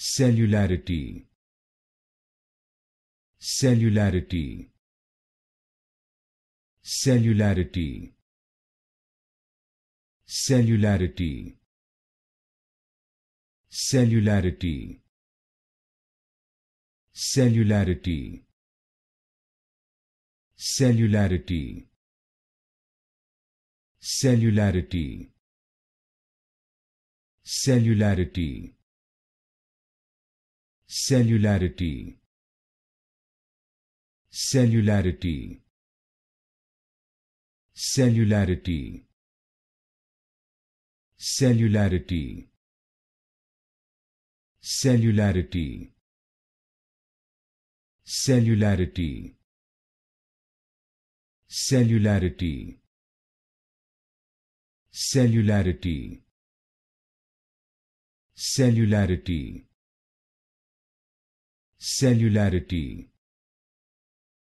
Cellularity. Cellularity. Cellularity. Cellularity. Cellularity. Cellularity. Cellularity. Cellularity. Cellularity Cellularity. Cellularity. Cellularity. Cellularity. Cellularity. Cellularity. Cellularity. Cellularity. Cellularity cellularity